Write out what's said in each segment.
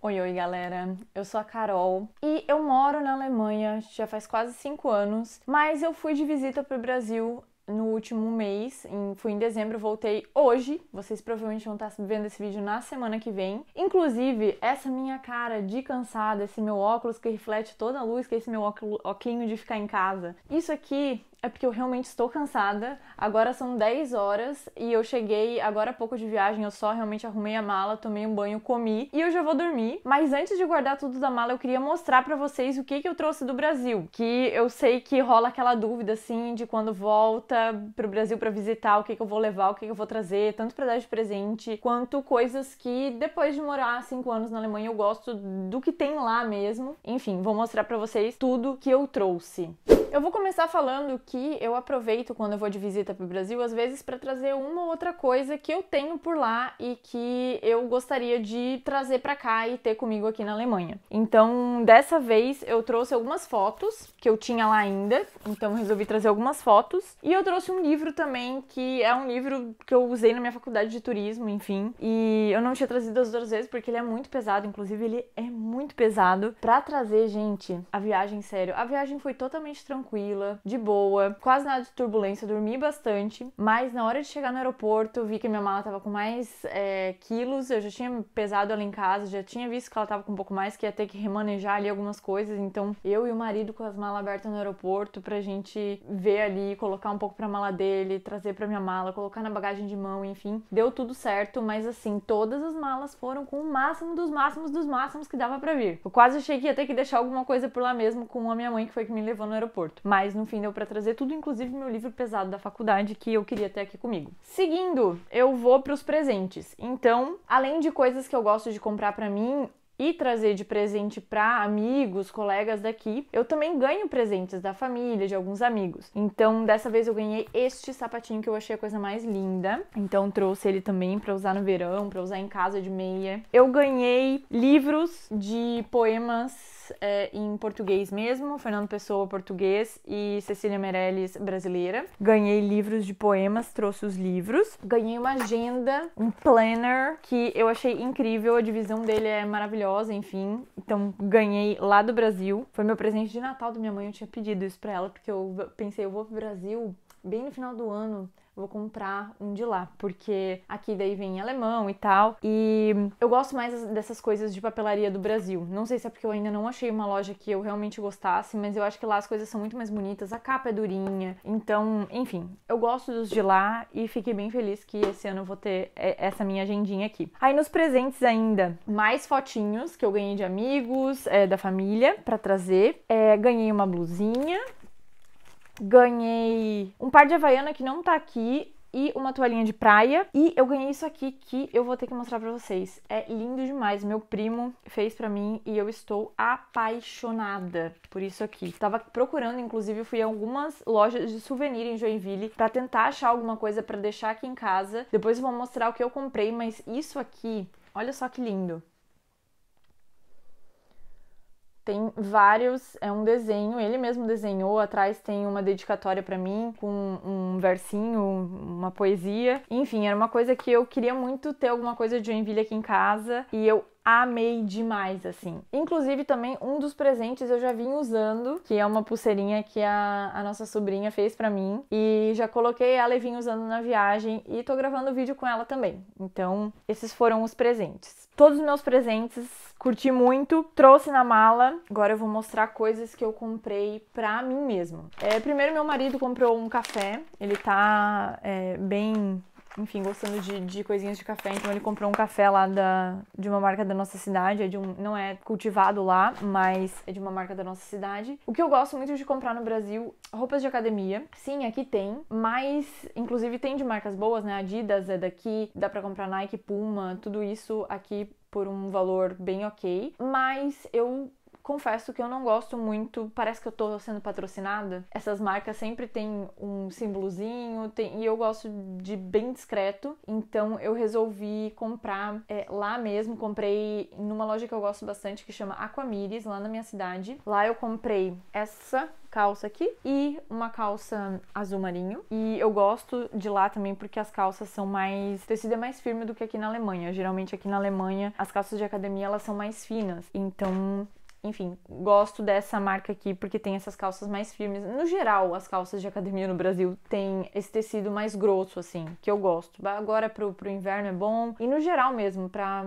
Oi, oi, galera. Eu sou a Carol e eu moro na Alemanha já faz quase cinco anos, mas eu fui de visita para o Brasil no último mês, em, fui em dezembro, voltei hoje. Vocês provavelmente vão estar tá vendo esse vídeo na semana que vem. Inclusive, essa minha cara de cansada, esse meu óculos que reflete toda a luz, que é esse meu óculos, de ficar em casa. Isso aqui é porque eu realmente estou cansada. Agora são 10 horas e eu cheguei agora há pouco de viagem, eu só realmente arrumei a mala, tomei um banho, comi e eu já vou dormir. Mas antes de guardar tudo da mala, eu queria mostrar para vocês o que que eu trouxe do Brasil, que eu sei que rola aquela dúvida assim de quando volta pro Brasil para visitar, o que que eu vou levar, o que que eu vou trazer, tanto para dar de presente, quanto coisas que depois de morar 5 anos na Alemanha eu gosto do que tem lá mesmo. Enfim, vou mostrar para vocês tudo que eu trouxe. Eu vou começar falando que eu aproveito quando eu vou de visita para o Brasil, às vezes, para trazer uma ou outra coisa que eu tenho por lá e que eu gostaria de trazer para cá e ter comigo aqui na Alemanha. Então, dessa vez, eu trouxe algumas fotos que eu tinha lá ainda, então resolvi trazer algumas fotos. E eu trouxe um livro também, que é um livro que eu usei na minha faculdade de turismo, enfim. E eu não tinha trazido as outras vezes porque ele é muito pesado, inclusive, ele é muito pesado. Para trazer, gente, a viagem, sério, a viagem foi totalmente tranquila tranquila, de boa, quase nada de turbulência, dormi bastante. Mas na hora de chegar no aeroporto, vi que minha mala tava com mais é, quilos, eu já tinha pesado ela em casa, já tinha visto que ela tava com um pouco mais, que ia ter que remanejar ali algumas coisas. Então eu e o marido com as malas abertas no aeroporto pra gente ver ali, colocar um pouco pra mala dele, trazer pra minha mala, colocar na bagagem de mão, enfim. Deu tudo certo, mas assim, todas as malas foram com o máximo dos máximos dos máximos que dava pra vir. Eu quase achei que ia ter que deixar alguma coisa por lá mesmo com a minha mãe que foi que me levou no aeroporto. Mas no fim deu para trazer tudo, inclusive meu livro pesado da faculdade que eu queria ter aqui comigo. Seguindo, eu vou para os presentes. Então, além de coisas que eu gosto de comprar para mim, e trazer de presente para amigos, colegas daqui, eu também ganho presentes da família, de alguns amigos. Então, dessa vez eu ganhei este sapatinho que eu achei a coisa mais linda. Então, trouxe ele também para usar no verão, para usar em casa de meia. Eu ganhei livros de poemas é, em português mesmo, Fernando Pessoa português e Cecília Meirelles brasileira. Ganhei livros de poemas, trouxe os livros. Ganhei uma agenda, um planner que eu achei incrível, a divisão dele é maravilhosa maravilhosa, enfim. Então ganhei lá do Brasil. Foi meu presente de Natal da minha mãe, eu tinha pedido isso pra ela, porque eu pensei, eu vou pro Brasil bem no final do ano vou comprar um de lá, porque aqui daí vem alemão e tal. E eu gosto mais dessas coisas de papelaria do Brasil. Não sei se é porque eu ainda não achei uma loja que eu realmente gostasse, mas eu acho que lá as coisas são muito mais bonitas, a capa é durinha. Então, enfim, eu gosto dos de lá e fiquei bem feliz que esse ano eu vou ter é, essa minha agendinha aqui. Aí nos presentes ainda, mais fotinhos que eu ganhei de amigos, é, da família, para trazer. É, ganhei uma blusinha ganhei um par de Havaiana que não tá aqui e uma toalhinha de praia. E eu ganhei isso aqui que eu vou ter que mostrar pra vocês. É lindo demais. Meu primo fez pra mim e eu estou apaixonada por isso aqui. Tava procurando, inclusive, fui a algumas lojas de souvenir em Joinville pra tentar achar alguma coisa pra deixar aqui em casa. Depois eu vou mostrar o que eu comprei, mas isso aqui, olha só que lindo. Tem vários, é um desenho, ele mesmo desenhou, atrás tem uma dedicatória para mim com um versinho, uma poesia. Enfim, era uma coisa que eu queria muito ter alguma coisa de Joinville aqui em casa e eu amei demais, assim. Inclusive, também um dos presentes eu já vim usando, que é uma pulseirinha que a, a nossa sobrinha fez para mim. E já coloquei ela e vim usando na viagem. E tô gravando vídeo com ela também. Então, esses foram os presentes. Todos os meus presentes, curti muito, trouxe na mala. Agora eu vou mostrar coisas que eu comprei pra mim mesmo. É, primeiro, meu marido comprou um café. Ele tá é, bem enfim, gostando de, de, coisinhas de café. Então ele comprou um café lá da, de uma marca da nossa cidade. É de um, não é cultivado lá, mas é de uma marca da nossa cidade. O que eu gosto muito de comprar no Brasil, roupas de academia. Sim, aqui tem, mas inclusive tem de marcas boas, né? Adidas é daqui, dá pra comprar Nike, Puma, tudo isso aqui por um valor bem ok, mas eu confesso que eu não gosto muito, parece que eu tô sendo patrocinada. Essas marcas sempre têm um símbolozinho tem, e eu gosto de bem discreto, então eu resolvi comprar é, lá mesmo. Comprei numa loja que eu gosto bastante que chama Aquamires, lá na minha cidade. Lá eu comprei essa calça aqui e uma calça azul marinho. E eu gosto de lá também porque as calças são mais. O tecido é mais firme do que aqui na Alemanha. Geralmente aqui na Alemanha as calças de academia elas são mais finas. Então enfim, gosto dessa marca aqui porque tem essas calças mais firmes. No geral, as calças de academia no Brasil têm esse tecido mais grosso, assim, que eu gosto. Agora pro, pro inverno é bom. E no geral mesmo, pra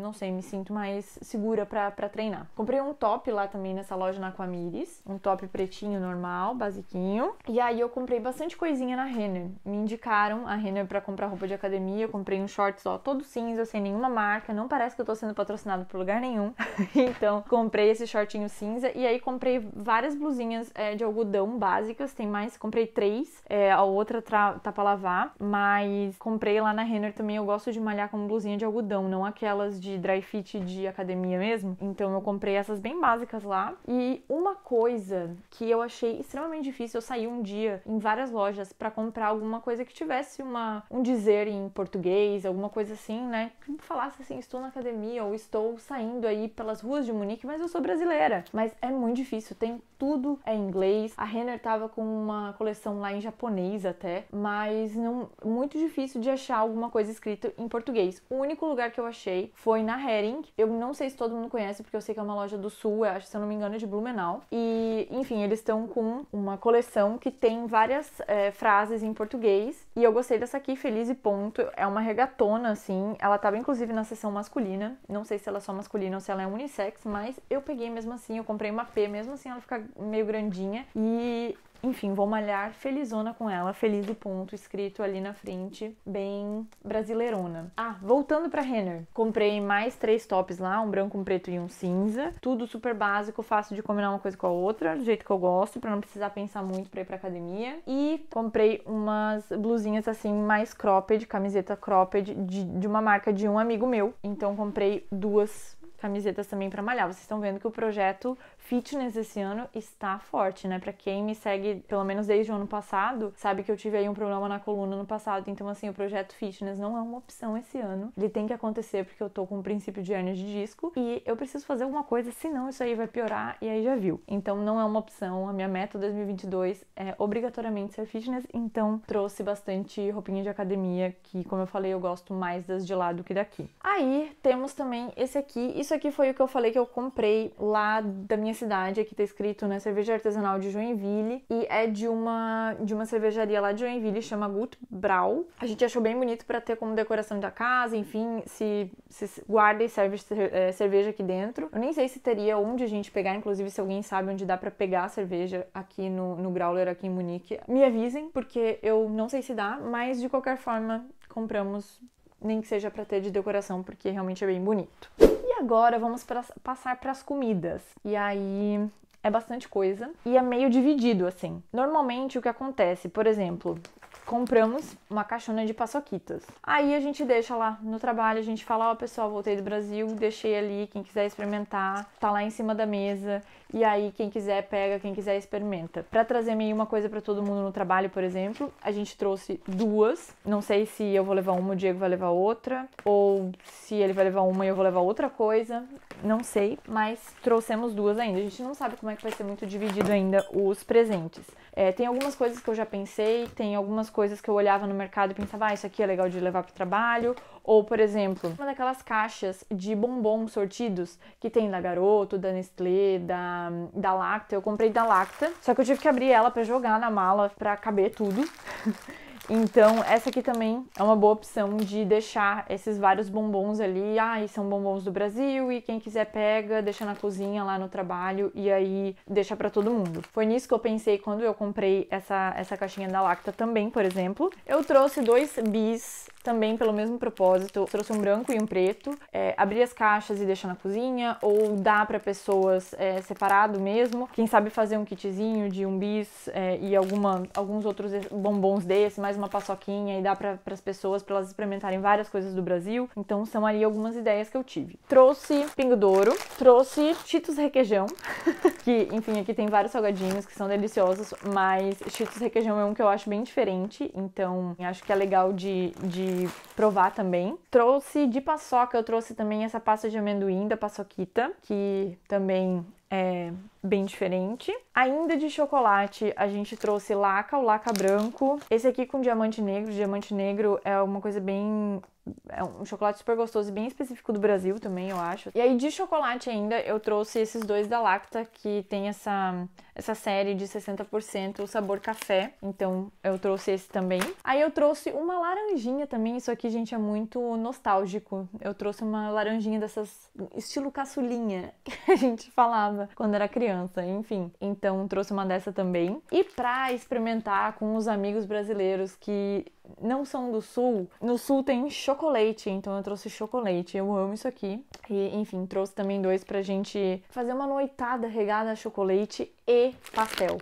não sei, me sinto mais segura para treinar. Comprei um top lá também nessa loja na Aquamires, um top pretinho normal, basiquinho. E aí eu comprei bastante coisinha na Renner. Me indicaram a Renner para comprar roupa de academia, eu comprei um shorts, ó, todo cinza, sem nenhuma marca, não parece que eu tô sendo patrocinado por lugar nenhum. então, comprei esse shortinho cinza e aí comprei várias blusinhas é, de algodão básicas, tem mais, comprei três, é, a outra tá pra lavar, mas comprei lá na Renner também, eu gosto de malhar com blusinha de algodão, não aquelas de de dry fit de academia mesmo. Então eu comprei essas bem básicas lá. E uma coisa que eu achei extremamente difícil, eu saí um dia em várias lojas para comprar alguma coisa que tivesse uma, um dizer em português, alguma coisa assim, né? Que falasse assim, estou na academia ou estou saindo aí pelas ruas de Munique, mas eu sou brasileira. Mas é muito difícil, tem tudo é inglês. A Renner tava com uma coleção lá em japonês até, mas não muito difícil de achar alguma coisa escrita em português. O único lugar que eu achei foi foi na Hering. Eu não sei se todo mundo conhece, porque eu sei que é uma loja do sul, eu acho, se eu não me engano, é de Blumenau. E, enfim, eles estão com uma coleção que tem várias é, frases em português. E eu gostei dessa aqui, Feliz e Ponto. É uma regatona, assim. Ela tava, inclusive, na seção masculina. Não sei se ela é só masculina ou se ela é unissex, mas eu peguei mesmo assim. Eu comprei uma P, mesmo assim ela fica meio grandinha. E enfim, vou malhar felizona com ela, feliz do ponto, escrito ali na frente, bem brasileirona. Ah, voltando pra Renner, comprei mais três tops lá, um branco, um preto e um cinza. Tudo super básico, fácil de combinar uma coisa com a outra, do jeito que eu gosto, para não precisar pensar muito pra ir pra academia. E comprei umas blusinhas assim, mais cropped, camiseta cropped, de, de uma marca de um amigo meu. Então comprei duas camisetas também para malhar. Vocês estão vendo que o projeto fitness esse ano está forte, né? Para quem me segue, pelo menos desde o ano passado, sabe que eu tive aí um problema na coluna no passado. Então, assim, o projeto fitness não é uma opção esse ano. Ele tem que acontecer porque eu tô com um princípio de hernia de disco e eu preciso fazer alguma coisa, senão isso aí vai piorar e aí já viu. Então, não é uma opção. A minha meta 2022 é obrigatoriamente ser fitness, então trouxe bastante roupinha de academia, que como eu falei, eu gosto mais das de lá do que daqui. Aí temos também esse aqui. Isso isso aqui foi o que eu falei que eu comprei lá da minha cidade. Aqui tá escrito, né? Cerveja artesanal de Joinville. E é de uma, de uma cervejaria lá de Joinville, chama Gut Brau. A gente achou bem bonito para ter como decoração da casa. Enfim, se, se guarda e serve é, cerveja aqui dentro. Eu nem sei se teria onde a gente pegar. Inclusive, se alguém sabe onde dá para pegar a cerveja aqui no, no Growler, aqui em Munique, me avisem, porque eu não sei se dá. Mas, de qualquer forma, compramos nem que seja para ter de decoração, porque realmente é bem bonito. E agora vamos pra, passar para as comidas. E aí é bastante coisa e é meio dividido assim. Normalmente o que acontece, por exemplo, compramos uma caixona de paçoquitas. Aí a gente deixa lá no trabalho, a gente fala, ó oh, pessoal, voltei do Brasil, deixei ali, quem quiser experimentar, tá lá em cima da mesa. E aí quem quiser pega, quem quiser experimenta. Para trazer meio uma coisa para todo mundo no trabalho, por exemplo, a gente trouxe duas. Não sei se eu vou levar uma, o Diego vai levar outra, ou se ele vai levar uma e eu vou levar outra coisa. Não sei, mas trouxemos duas ainda. A gente não sabe como é que vai ser muito dividido ainda os presentes. É, tem algumas coisas que eu já pensei, tem algumas coisas que eu olhava no mercado e pensava, ah, isso aqui é legal de levar para o trabalho. Ou, por exemplo, uma daquelas caixas de bombons sortidos que tem da Garoto, da Nestlé, da, da Lacta. Eu comprei da Lacta, só que eu tive que abrir ela para jogar na mala para caber tudo. Então, essa aqui também é uma boa opção de deixar esses vários bombons ali. Ah, e são bombons do Brasil e quem quiser pega, deixa na cozinha lá no trabalho e aí deixa para todo mundo. Foi nisso que eu pensei quando eu comprei essa, essa caixinha da Lacta também, por exemplo. Eu trouxe dois bis também pelo mesmo propósito. Eu trouxe um branco e um preto. É, abrir as caixas e deixar na cozinha ou dar para pessoas é, separado mesmo. Quem sabe fazer um kitzinho de um bis é, e alguma, alguns outros bombons desse, mas faz uma paçoquinha e dá para as pessoas para elas experimentarem várias coisas do Brasil. Então são ali algumas ideias que eu tive. Trouxe pingo douro, trouxe Cheetos requeijão, que enfim, aqui tem vários salgadinhos que são deliciosos, mas Cheetos requeijão é um que eu acho bem diferente, então acho que é legal de, de provar também. Trouxe de paçoca, eu trouxe também essa pasta de amendoim da paçoquita, que também é, bem diferente. Ainda de chocolate, a gente trouxe laca, o laca branco. Esse aqui com diamante negro. O diamante negro é uma coisa bem é um chocolate super gostoso e bem específico do Brasil também, eu acho. E aí, de chocolate ainda, eu trouxe esses dois da Lacta, que tem essa, essa série de 60% o sabor café. Então, eu trouxe esse também. Aí, eu trouxe uma laranjinha também. Isso aqui, gente, é muito nostálgico. Eu trouxe uma laranjinha dessas, estilo caçulinha, que a gente falava quando era criança criança, enfim. Então trouxe uma dessa também. E pra experimentar com os amigos brasileiros que não são do sul, no sul tem chocolate, então eu trouxe chocolate. Eu amo isso aqui. E enfim, trouxe também dois pra gente fazer uma noitada regada a chocolate e pastel.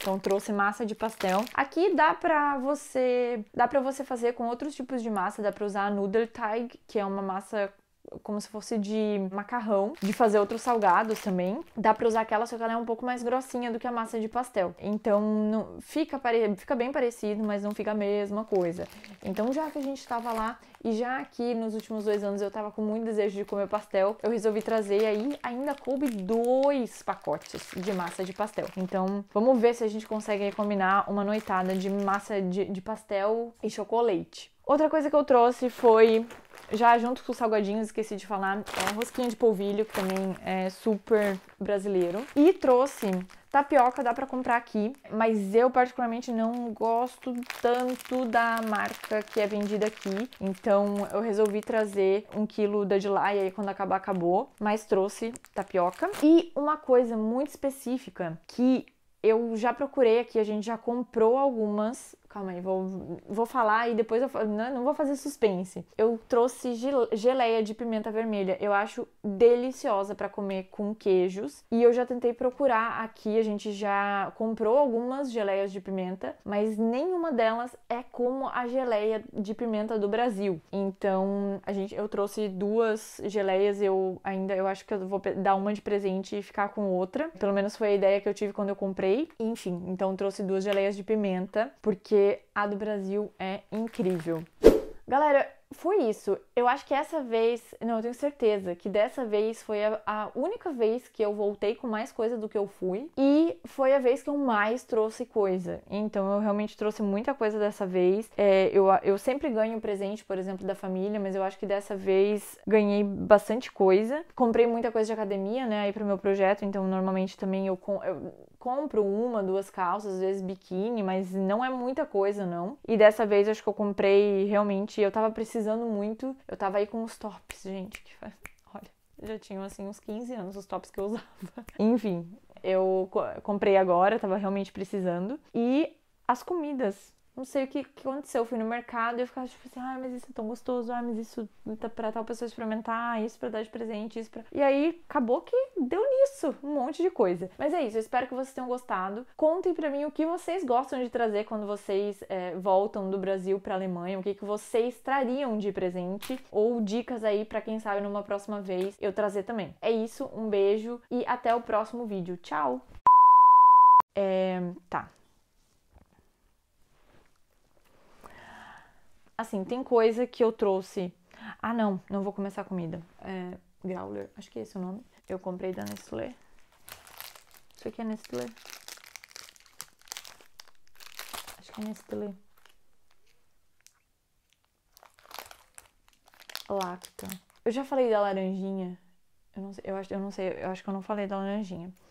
Então trouxe massa de pastel. Aqui dá pra você, dá para você fazer com outros tipos de massa, dá para usar a noodle que é uma massa como se fosse de macarrão, de fazer outros salgados também. Dá para usar aquela, só que ela é um pouco mais grossinha do que a massa de pastel. Então não, fica, pare, fica bem parecido, mas não fica a mesma coisa. Então já que a gente estava lá e já aqui nos últimos dois anos eu estava com muito desejo de comer pastel, eu resolvi trazer aí ainda coube dois pacotes de massa de pastel. Então vamos ver se a gente consegue combinar uma noitada de massa de, de pastel e chocolate. Outra coisa que eu trouxe foi, já junto com os salgadinhos, esqueci de falar, é rosquinha de polvilho, que também é super brasileiro. E trouxe tapioca, dá pra comprar aqui, mas eu particularmente não gosto tanto da marca que é vendida aqui. Então eu resolvi trazer um quilo da de lá e aí quando acabar, acabou. Mas trouxe tapioca. E uma coisa muito específica que eu já procurei aqui, a gente já comprou algumas Calma aí, vou, vou falar e depois eu não, não vou fazer suspense. Eu trouxe geleia de pimenta vermelha. Eu acho deliciosa para comer com queijos. E eu já tentei procurar aqui, a gente já comprou algumas geleias de pimenta, mas nenhuma delas é como a geleia de pimenta do Brasil. Então, a gente eu trouxe duas geleias, eu ainda eu acho que eu vou dar uma de presente e ficar com outra. Pelo menos foi a ideia que eu tive quando eu comprei. Enfim, então trouxe duas geleias de pimenta, porque a do Brasil é incrível. Galera, foi isso. Eu acho que essa vez, não, eu tenho certeza que dessa vez foi a, a, única vez que eu voltei com mais coisa do que eu fui e foi a vez que eu mais trouxe coisa. Então eu realmente trouxe muita coisa dessa vez. É, eu, eu sempre ganho presente, por exemplo, da família, mas eu acho que dessa vez ganhei bastante coisa. Comprei muita coisa de academia, né, aí pro meu projeto, então normalmente também eu, eu compro uma, duas calças, às vezes biquíni, mas não é muita coisa, não. E dessa vez acho que eu comprei realmente, eu tava precisando muito. Eu tava aí com os tops, gente, que faz... olha, já tinham assim uns 15 anos os tops que eu usava. Enfim, eu comprei agora, tava realmente precisando. E as comidas não sei o que, que aconteceu. Eu fui no mercado e eu ficava tipo assim, ai, ah, mas isso é tão gostoso, ai, ah, mas isso tá pra tal pessoa experimentar, isso pra dar de presente, isso pra. E aí acabou que deu nisso, um monte de coisa. Mas é isso, eu espero que vocês tenham gostado. Contem pra mim o que vocês gostam de trazer quando vocês é, voltam do Brasil pra Alemanha, o que, que vocês trariam de presente, ou dicas aí pra quem sabe numa próxima vez eu trazer também. É isso, um beijo e até o próximo vídeo. Tchau! É, tá. assim, tem coisa que eu trouxe. Ah, não, não vou começar a comida. É, Growler, acho que é esse o nome. Eu comprei da Nestlé. Isso aqui é Nestlé. Acho que é Nestlé. Lacta. Eu já falei da laranjinha. Eu não sei, eu acho, eu não sei, eu acho que eu não falei da laranjinha.